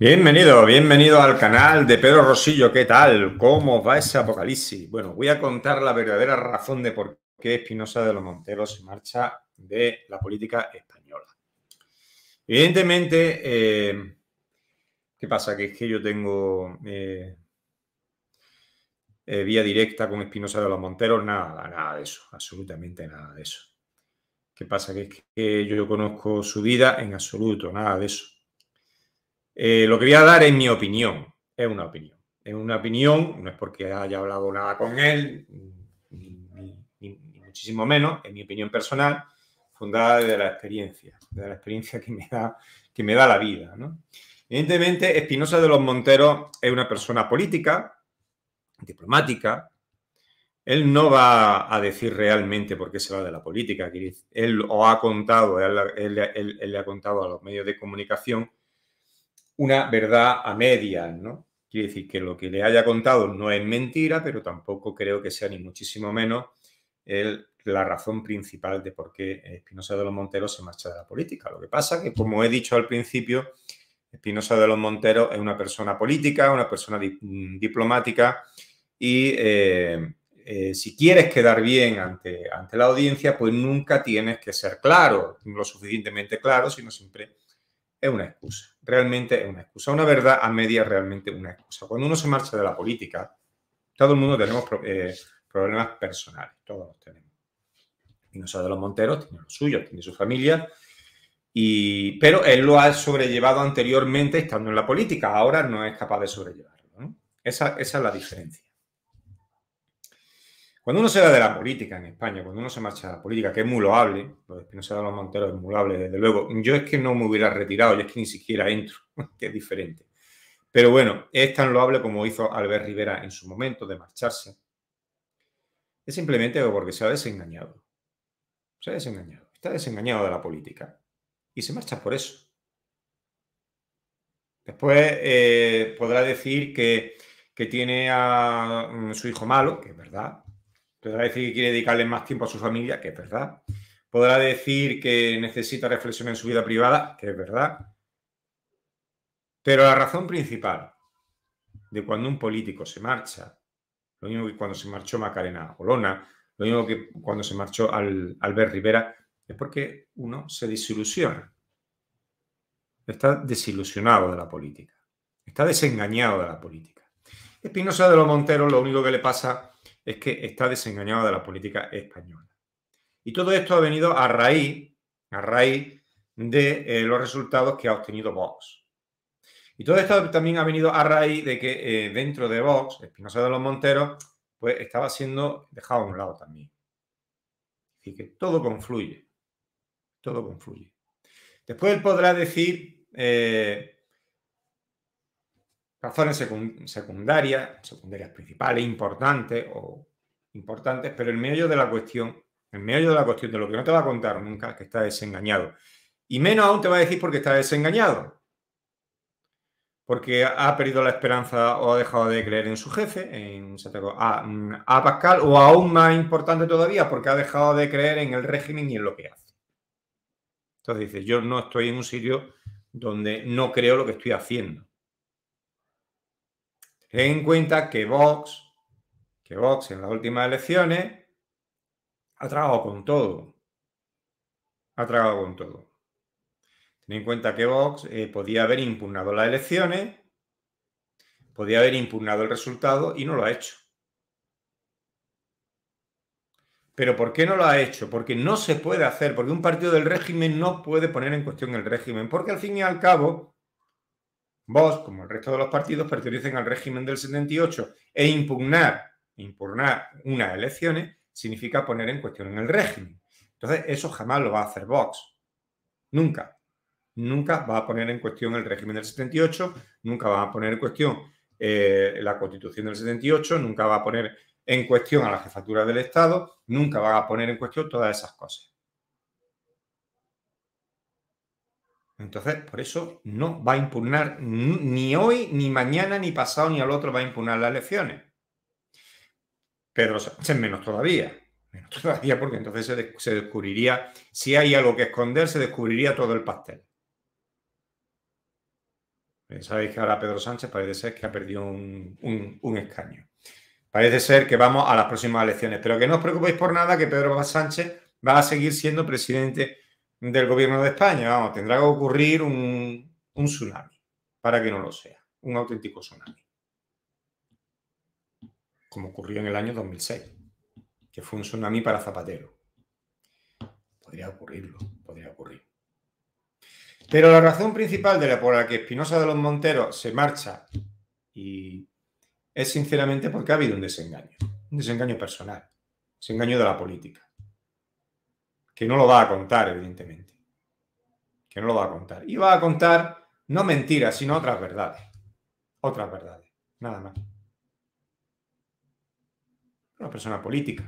Bienvenido, bienvenido al canal de Pedro Rosillo. ¿Qué tal? ¿Cómo va ese apocalipsis? Bueno, voy a contar la verdadera razón de por qué Espinosa de los Monteros se marcha de la política española. Evidentemente, eh, ¿qué pasa? Que es que yo tengo eh, eh, vía directa con Espinosa de los Monteros, nada, nada de eso, absolutamente nada de eso. ¿Qué pasa? Que es que yo conozco su vida en absoluto, nada de eso que eh, lo a dar es mi opinión, es una opinión. Es una opinión, no es porque haya hablado nada con él, ni, muchísimo menos, es mi opinión personal, fundada de la experiencia, de la experiencia que me da, que me da la vida. Evidentemente, Espinosa de los Monteros es una persona política, diplomática. Él no va a decir realmente por qué se va de la política. Él lo ha contado, él le ha contado a los medios de comunicación una verdad a media, ¿no? Quiere decir que lo que le haya contado no es mentira, pero tampoco creo que sea ni muchísimo menos el, la razón principal de por qué Espinosa de los Monteros se marcha de la política. Lo que pasa que, como he dicho al principio, Espinosa de los Monteros es una persona política, una persona mm, diplomática y eh, eh, si quieres quedar bien ante, ante la audiencia, pues nunca tienes que ser claro, lo suficientemente claro, sino siempre es una excusa, realmente es una excusa. Una verdad a media realmente una excusa. Cuando uno se marcha de la política, todo el mundo tenemos eh, problemas personales, todos los tenemos. Y no solo de los Monteros tiene los suyos, tiene su familia, pero él lo ha sobrellevado anteriormente estando en la política, ahora no es capaz de sobrellevarlo. esa es la diferencia. Cuando uno se da de la política en España, cuando uno se marcha de la política, que es muy loable, que pues no se da los monteros es muy loable, desde luego. Yo es que no me hubiera retirado, yo es que ni siquiera entro, que es diferente. Pero bueno, es tan loable como hizo Albert Rivera en su momento de marcharse. Es simplemente porque se ha desengañado. Se ha desengañado. Está desengañado de la política. Y se marcha por eso. Después eh, podrá decir que, que tiene a mm, su hijo malo, que es verdad, Podrá decir que quiere dedicarle más tiempo a su familia, que es verdad. Podrá decir que necesita reflexión en su vida privada, que es verdad. Pero la razón principal de cuando un político se marcha, lo mismo que cuando se marchó Macarena Colona, lo mismo que cuando se marchó al, Albert Rivera, es porque uno se desilusiona. Está desilusionado de la política. Está desengañado de la política. Espinosa de los Monteros lo único que le pasa es que está desengañado de la política española. Y todo esto ha venido a raíz, a raíz de eh, los resultados que ha obtenido Vox. Y todo esto también ha venido a raíz de que eh, dentro de Vox, Espinosa de los Monteros, pues estaba siendo dejado a un lado también. Así que todo confluye, todo confluye. Después él podrá decir eh, razones secundarias, secundarias principales, importantes o importantes, pero el medio de la cuestión, el medio de la cuestión de lo que no te va a contar nunca, que está desengañado. Y menos aún te va a decir porque está desengañado. Porque ha perdido la esperanza o ha dejado de creer en su jefe, en a, mm, a Pascal, o aún más importante todavía, porque ha dejado de creer en el régimen y en lo que hace. Entonces dices, yo no estoy en un sitio donde no creo lo que estoy haciendo. Ten en cuenta que Vox, que Vox en las últimas elecciones ha tragado con todo. Ha tragado con todo. Ten en cuenta que Vox eh, podía haber impugnado las elecciones, podía haber impugnado el resultado y no lo ha hecho. ¿Pero por qué no lo ha hecho? Porque no se puede hacer, porque un partido del régimen no puede poner en cuestión el régimen, porque al fin y al cabo Vox, como el resto de los partidos, pertenecen al régimen del 78 e impugnar, impugnar unas elecciones significa poner en cuestión el régimen. Entonces, eso jamás lo va a hacer Vox. Nunca. Nunca va a poner en cuestión el régimen del 78, nunca va a poner en cuestión eh, la constitución del 78, nunca va a poner en cuestión a la jefatura del Estado, nunca va a poner en cuestión todas esas cosas. Entonces, por eso no va a impugnar ni hoy, ni mañana, ni pasado, ni al otro va a impugnar las elecciones. Pedro Sánchez menos todavía. Menos todavía porque entonces se, descubriría, si hay algo que esconder, se descubriría todo el pastel. Sabéis que ahora Pedro Sánchez parece ser que ha perdido un, escaño. Parece ser que vamos a las próximas elecciones, pero que no os preocupéis por nada, que Pedro Sánchez va a seguir siendo presidente del gobierno de España. Vamos, tendrá que ocurrir un, tsunami para que no lo sea, un auténtico tsunami. Como ocurrió en el año 2006, que fue un tsunami para Zapatero. Podría ocurrirlo, podría ocurrir. Pero la razón principal de la por la que Espinosa de los Monteros se marcha y es sinceramente porque ha habido un desengaño, un desengaño personal, un desengaño de la política que no lo va a contar, evidentemente. Que no lo va a contar. Y va a contar no mentiras, sino otras verdades. Otras verdades. Nada más. Una persona política,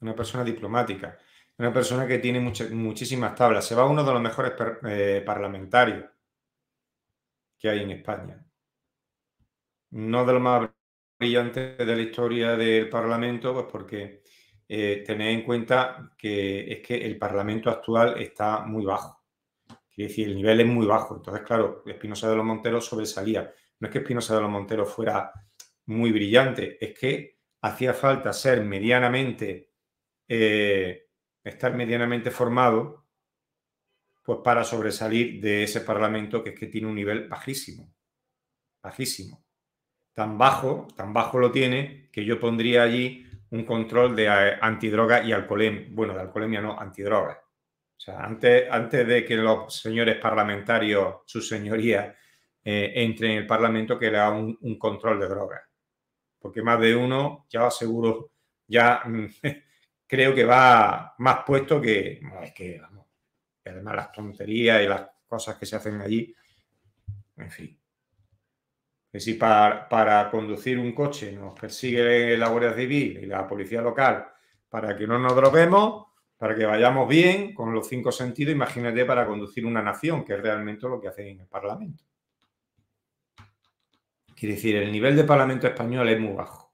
una persona diplomática, una persona que tiene muchísimas tablas. Se va uno de los mejores eh, parlamentarios que hay en España. No de más brillante de la historia del Parlamento, pues porque eh, tener en cuenta que es que el Parlamento actual está muy bajo. es decir, el nivel es muy bajo. Entonces, claro, Espinosa de los Monteros sobresalía. No es que Espinosa de los Monteros fuera muy brillante, es que hacía falta ser medianamente, eh, estar medianamente formado, pues para sobresalir de ese Parlamento que es que tiene un nivel bajísimo, bajísimo. Tan bajo, tan bajo lo tiene que yo pondría allí un control de eh, antidroga y alcoholemia, bueno, de alcoholemia no, antidroga. O sea, antes, antes de que los señores parlamentarios, su señoría eh, entren en el Parlamento, que le haga un, control de drogas. Porque más de uno, ya seguro, ya mm, creo que va más puesto que, es que, vamos, además las tonterías y las cosas que se hacen allí, en fin. Que si para, para conducir un coche nos persigue la Guardia Civil y la policía local para que no nos droguemos, para que vayamos bien con los cinco sentidos, imagínate para conducir una nación, que es realmente lo que hacen en el Parlamento. Quiere decir, el nivel de Parlamento español es muy bajo.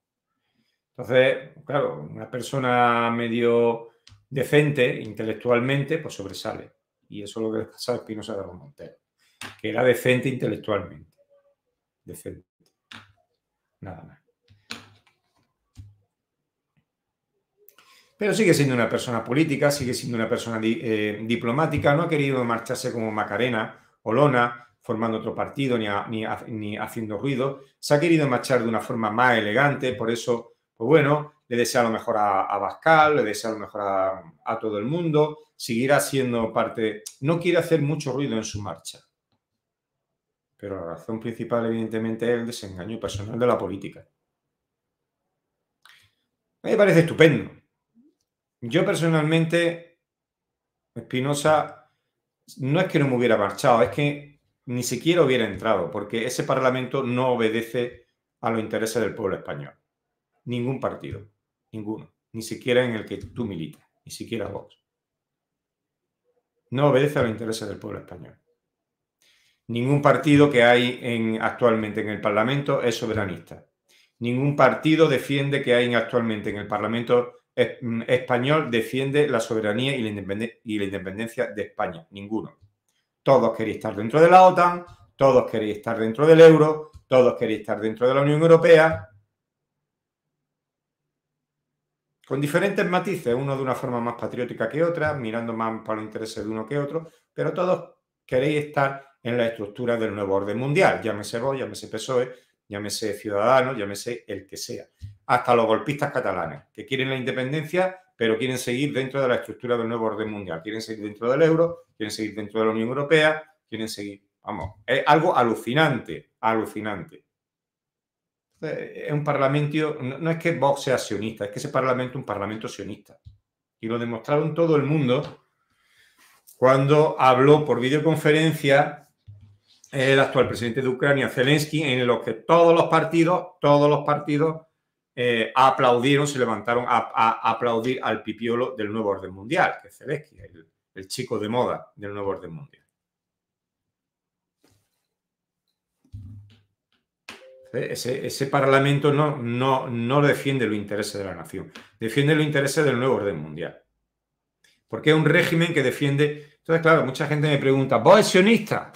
Entonces, claro, una persona medio decente intelectualmente, pues sobresale. Y eso es lo que le pasa a Espinosa de los Monteros, que era decente intelectualmente. Nada más. Pero sigue siendo una persona política, sigue siendo una persona eh, diplomática, no ha querido marcharse como Macarena o Lona, formando otro partido ni, ni, haciendo ruido. Se ha querido marchar de una forma más elegante, por eso, pues bueno, le desea lo mejor a, a Bascal, le desea lo mejor a todo el mundo, seguirá siendo parte, no quiere hacer mucho ruido en su marcha. Pero la razón principal, evidentemente, es el desengaño personal de la política. me parece estupendo. Yo personalmente, Espinosa, no es que no me hubiera marchado, es que ni siquiera hubiera entrado, porque ese Parlamento no obedece a los intereses del pueblo español. Ningún partido, ninguno, ni siquiera en el que tú militas, ni siquiera vos. No obedece a los intereses del pueblo español. Ningún partido que hay actualmente en el Parlamento es soberanista. Ningún partido defiende que hay actualmente en el Parlamento mm, español defiende la soberanía y la, y la independencia de España. Ninguno. Todos queréis estar dentro de la OTAN, todos queréis estar dentro del euro, todos queréis estar dentro de la Unión Europea, con diferentes matices, uno de una forma más patriótica que otra, mirando más para los intereses de uno que otro, pero todos queréis estar en la estructura del nuevo orden mundial, llámese vos, llámese PSOE, llámese ciudadano, llámese el que sea, hasta los golpistas catalanes, que quieren la independencia, pero quieren seguir dentro de la estructura del nuevo orden mundial, quieren seguir dentro del euro, quieren seguir dentro de la Unión Europea, quieren seguir, vamos, es algo alucinante, alucinante. Eh, es un parlamento, no es que Vox sea sionista, es que ese parlamento es un parlamento sionista. Y lo demostraron todo el mundo cuando habló por videoconferencia el actual presidente de Ucrania, Zelensky, en lo que todos los partidos, todos los partidos eh, aplaudieron, se levantaron a, aplaudir al pipiolo del nuevo orden mundial, que es Zelensky, el, chico de moda del nuevo orden mundial. Ese, parlamento no, no, no, defiende los intereses de la nación, defiende los intereses del nuevo orden mundial. Porque es un régimen que defiende. Entonces, claro, mucha gente me pregunta, ¿vos es sionista?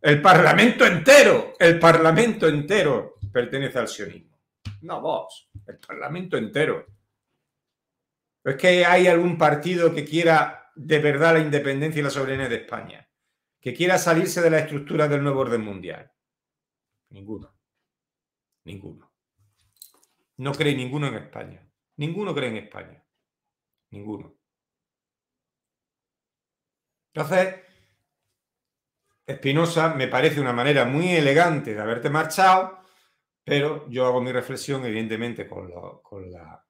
El Parlamento entero, el Parlamento entero pertenece al sionismo. No vos, el Parlamento entero. ¿Es que hay algún partido que quiera de verdad la independencia y la soberanía de España? ¿Que quiera salirse de la estructura del nuevo orden mundial? Ninguno. Ninguno. No cree ninguno en España. Ninguno cree en España. Ninguno. Entonces, Espinosa me parece una manera muy elegante de haberte marchado, pero yo hago mi reflexión, evidentemente, con, con, la,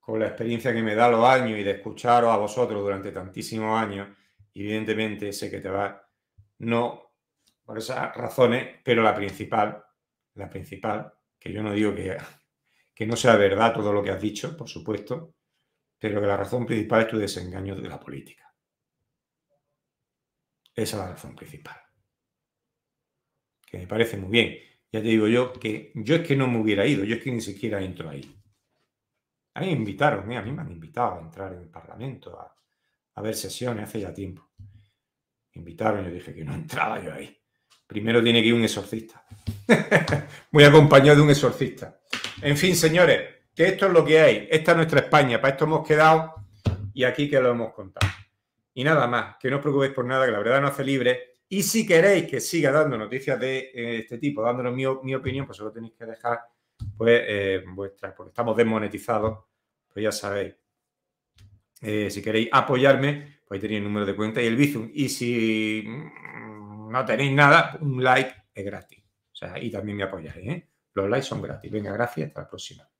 con la experiencia que me da los años y de escucharos a vosotros durante tantísimos años, evidentemente sé que te va no por esas razones, pero la principal, la principal, que yo no digo que, que no sea verdad todo lo que has dicho, por supuesto, pero que la razón principal es tu desengaño de la política. Esa es la razón principal. Que me parece muy bien. Ya te digo yo que yo es que no me hubiera ido, yo es que ni siquiera entro ahí. A mí me invitaron, eh, a mí me han invitado a entrar en el Parlamento, a, ver sesiones hace ya tiempo. invitaron, yo dije que no entraba yo ahí. Primero tiene que ir un exorcista. Muy acompañado de un exorcista. En fin, señores, que esto es lo que hay. Esta es nuestra España. Para esto hemos quedado y aquí que lo hemos contado. Y nada más, que no os preocupéis por nada, que la verdad no hace libre. Y si queréis que siga dando noticias de eh, este tipo, dándonos mi, opinión, pues solo tenéis que dejar pues eh, vuestra, porque estamos desmonetizados, pues ya sabéis. Eh, si queréis apoyarme, pues ahí tenéis el número de cuenta y el Bizum. Y si mm, no tenéis nada, un like es gratis. O sea, ahí también me apoyáis. Los likes son gratis. Venga, gracias. Hasta la próxima.